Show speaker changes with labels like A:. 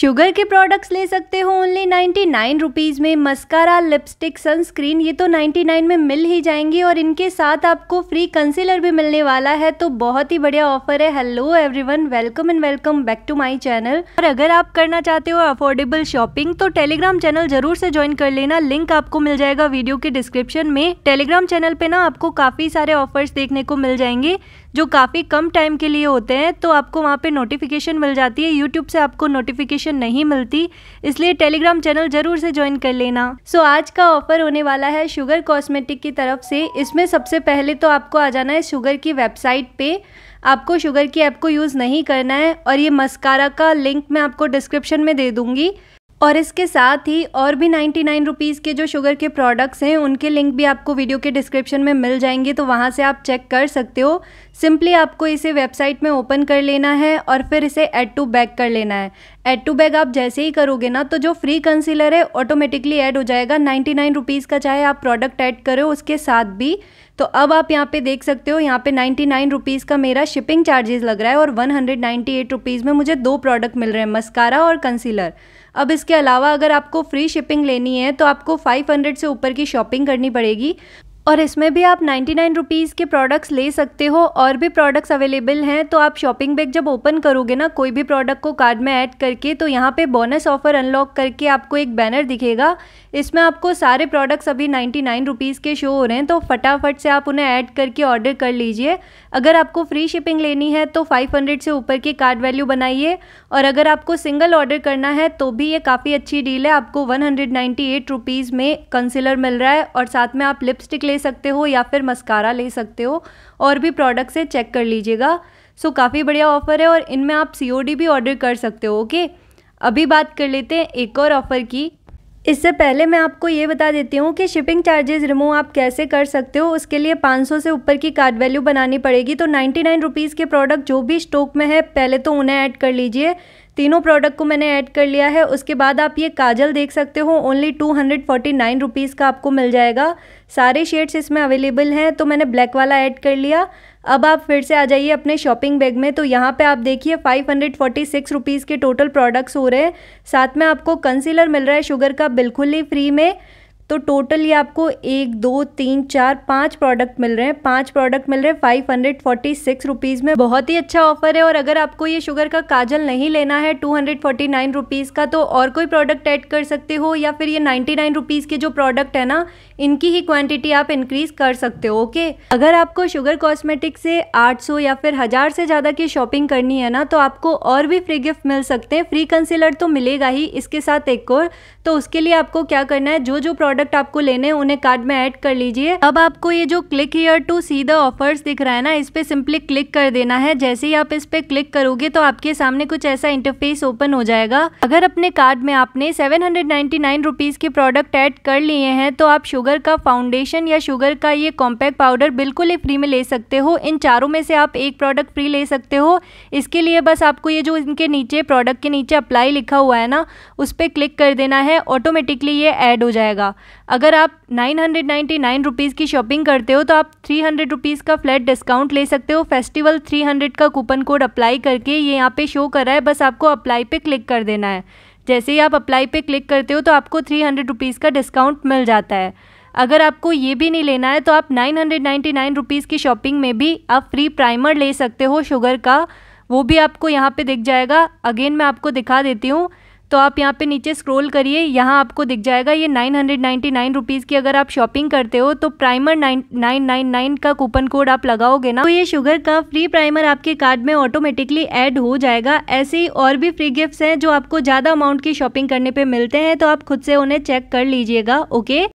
A: sugar के products ले सकते हो ओनली नाइन्टी नाइन रुपीज़ में मस्कारा लिपस्टिक सनस्क्रीन ये तो नाइन्टी नाइन में मिल ही जाएंगी और इनके साथ आपको फ्री कंसीलर भी मिलने वाला है तो बहुत ही बढ़िया ऑफर है hello everyone welcome and welcome back to my channel और अगर आप करना चाहते हो अफोर्डेबल शॉपिंग तो टेलीग्राम चैनल जरूर से ज्वाइन कर लेना लिंक आपको मिल जाएगा वीडियो के डिस्क्रिप्शन में टेलीग्राम चैनल पे ना आपको काफ़ी सारे ऑफर्स देखने को मिल जाएंगे जो काफ़ी कम टाइम के लिए होते हैं तो आपको वहाँ पे नोटिफिकेशन मिल जाती है यूट्यूब से आपको नोटिफिकेशन नहीं मिलती इसलिए टेलीग्राम चैनल ज़रूर से ज्वाइन कर लेना सो so, आज का ऑफर होने वाला है शुगर कॉस्मेटिक की तरफ से इसमें सबसे पहले तो आपको आ जाना है शुगर की वेबसाइट पर आपको शुगर की ऐप को यूज़ नहीं करना है और ये मस्कारा का लिंक मैं आपको डिस्क्रिप्शन में दे दूँगी और इसके साथ ही और भी नाइन्टी नाइन रुपीज़ के जो शुगर के प्रोडक्ट्स हैं उनके लिंक भी आपको वीडियो के डिस्क्रिप्शन में मिल जाएंगे तो वहाँ से आप चेक कर सकते हो सिंपली आपको इसे वेबसाइट में ओपन कर लेना है और फिर इसे ऐड टू बैग कर लेना है ऐड टू बैग आप जैसे ही करोगे ना तो जो फ्री कंसीलर है ऑटोमेटिकली ऐड हो जाएगा नाइन्टी नाइन रुपीज़ का चाहे आप प्रोडक्ट ऐड करो उसके साथ भी तो अब आप यहाँ पे देख सकते हो यहाँ पे नाइन्टी नाइन रुपीज़ का मेरा शिपिंग चार्जेस लग रहा है और one hundred ninety eight rupees में मुझे दो प्रोडक्ट मिल रहे हैं मस्कारा और कंसीलर अब इसके अलावा अगर आपको फ्री शिपिंग लेनी है तो आपको फाइव हंड्रेड से ऊपर की शॉपिंग करनी पड़ेगी और इसमें भी आप नाइन्टी नाइन रुपीज़ के प्रोडक्ट्स ले सकते हो और भी प्रोडक्ट्स अवेलेबल हैं तो आप शॉपिंग बैग जब ओपन करोगे ना कोई भी प्रोडक्ट को कार्ड में ऐड करके तो यहाँ पे बोनस ऑफर अनलॉक करके आपको एक बैनर दिखेगा इसमें आपको सारे प्रोडक्ट्स अभी नाइन्टी नाइन रुपीज़ के शो हो रहे हैं तो फटाफट से आप उन्हें ऐड करके ऑर्डर कर लीजिए अगर आपको फ्री शिपिंग लेनी है तो फाइव हंड्रेड से ऊपर की कार्ड वैल्यू बनाइए और अगर आपको सिंगल ऑर्डर करना है तो भी ये काफ़ी अच्छी डील है आपको one hundred ninety eight rupees में कंसिलर मिल रहा है और साथ में आप लिपस्टिक ले सकते हो या फिर मस्कारा ले सकते हो और भी प्रोडक्ट से चेक कर लीजिएगा सो so, काफ़ी बढ़िया ऑफ़र है और इनमें आप सी भी ऑर्डर कर सकते हो ओके अभी बात कर लेते हैं एक और ऑफ़र की इससे पहले मैं आपको ये बता देती हूँ कि शिपिंग चार्जेस रिमूव आप कैसे कर सकते हो उसके लिए 500 से ऊपर की कार्ड वैल्यू बनानी पड़ेगी तो 99 रुपीज़ के प्रोडक्ट जो भी स्टॉक में है पहले तो उन्हें ऐड कर लीजिए तीनों प्रोडक्ट को मैंने ऐड कर लिया है उसके बाद आप ये काजल देख सकते हो only two hundred forty nine rupees का आपको मिल जाएगा सारे शेड्स इसमें अवेलेबल हैं तो मैंने ब्लैक वाला ऐड कर लिया अब आप फिर से आ जाइए अपने शॉपिंग बैग में तो यहाँ पे आप देखिए five hundred forty six rupees के टोटल प्रोडक्ट्स हो रहे हैं साथ में आपको कंसीलर मिल रहा है शुगर का बिल्कुल ही फ्री में तो टोटल ये आपको एक दो तीन चार पाँच प्रोडक्ट मिल रहे हैं पांच प्रोडक्ट मिल रहे हैं five hundred forty six rupees में बहुत ही अच्छा ऑफर है और अगर आपको ये शुगर का काजल नहीं लेना है two hundred forty nine rupees का तो और कोई प्रोडक्ट ऐड कर सकते हो या फिर ये नाइन्टी नाइन रुपीज़ के जो प्रोडक्ट है ना इनकी ही क्वांटिटी आप इंक्रीज़ कर सकते हो ओके अगर आपको शुगर कॉस्मेटिक से आठ सौ या फिर हज़ार से ज़्यादा की शॉपिंग करनी है ना तो आपको और भी फ्री गिफ्ट मिल सकते हैं फ्री कंसीलर तो मिलेगा ही इसके साथ एक और तो उसके लिए आपको क्या करना है जो जो प्रोडक्ट प्रोडक्ट आपको लेने उन्हें कार्ड में ऐड कर लीजिए अब आपको ये जो click here to see the offers दिख रहा है ना इस पे सिंपली क्लिक कर देना है जैसे ही आप इस पर क्लिक करोगे तो आपके सामने कुछ ऐसा इंटरफेस ओपन हो जाएगा अगर अपने कार्ड में आपने सेवन हंड्रेड के प्रोडक्ट एड कर लिए हैं तो आप शुगर का फाउंडेशन या शुगर का ये कॉम्पैक्ट पाउडर बिल्कुल ही फ्री में ले सकते हो इन चारों में से आप एक प्रोडक्ट फ्री ले सकते हो इसके लिए बस आपको ये जो इनके नीचे प्रोडक्ट के नीचे अप्लाई लिखा हुआ है ना उस पर क्लिक कर देना है ऑटोमेटिकली ये ऐड हो जाएगा अगर आप nine hundred ninety nine rupees की शॉपिंग करते हो तो आप थ्री हंड्रेड रुपीज़ का फ्लैट डिस्काउंट ले सकते हो फेस्टिवल थ्री हंड्रेड का कूपन कोड अप्लाई करके ये यहाँ पे शो कर रहा है बस आपको अप्लाई पे क्लिक कर देना है जैसे ही आप अप्लाई पे क्लिक करते हो तो आपको थ्री हंड्रेड रुपीज़ का डिस्काउंट मिल जाता है अगर आपको ये भी नहीं लेना है तो आप nine hundred ninety nine rupees की शॉपिंग में भी आप फ्री प्राइमर ले सकते हो शुगर का वो भी आपको यहाँ पे दिख जाएगा अगेन मैं आपको दिखा देती हूँ तो आप यहाँ पे नीचे स्क्रॉल करिए यहाँ आपको दिख जाएगा ये nine hundred ninety nine rupees की अगर आप शॉपिंग करते हो तो primer nine nine nine nine का कूपन कोड आप लगाओगे ना तो ये शुगर का फ्री प्राइमर आपके कार्ड में ऑटोमेटिकली ऐड हो जाएगा ऐसे ही और भी फ्री गिफ्ट्स हैं जो आपको ज़्यादा अमाउंट की शॉपिंग करने पर मिलते हैं तो आप खुद से उन्हें चेक कर लीजिएगा ओके